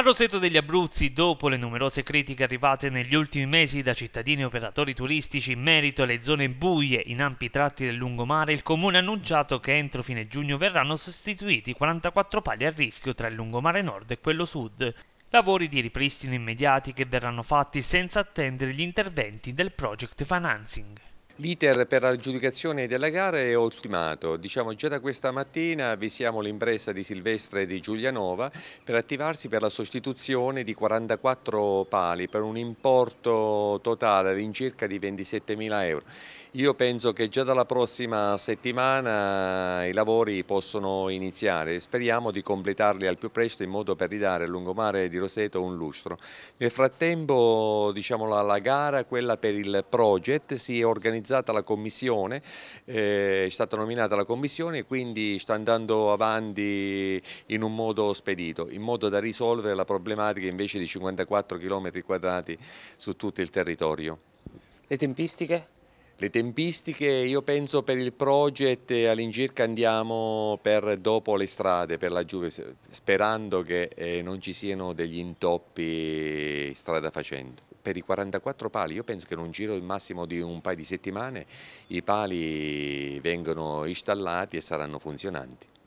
A Roseto degli Abruzzi, dopo le numerose critiche arrivate negli ultimi mesi da cittadini e operatori turistici in merito alle zone buie in ampi tratti del lungomare, il comune ha annunciato che entro fine giugno verranno sostituiti 44 pali a rischio tra il lungomare nord e quello sud. Lavori di ripristino immediati che verranno fatti senza attendere gli interventi del project financing. L'iter per l'aggiudicazione della gara è ultimato, diciamo già da questa mattina visiamo l'impresa di Silvestre e di Giulianova per attivarsi per la sostituzione di 44 pali per un importo totale all'incirca di 27.000 euro. Io penso che già dalla prossima settimana i lavori possono iniziare, speriamo di completarli al più presto in modo per ridare al lungomare di Roseto un lustro. Nel frattempo diciamo, la, la gara, quella per il project, si è organizzata formalizzata la commissione, eh, è stata nominata la commissione e quindi sta andando avanti in un modo spedito, in modo da risolvere la problematica invece di 54 km quadrati su tutto il territorio. Le tempistiche? Le tempistiche io penso per il project eh, all'incirca andiamo per dopo le strade, per la Juve, eh, sperando che eh, non ci siano degli intoppi strada facendo. Per i 44 pali io penso che in un giro massimo di un paio di settimane i pali vengono installati e saranno funzionanti.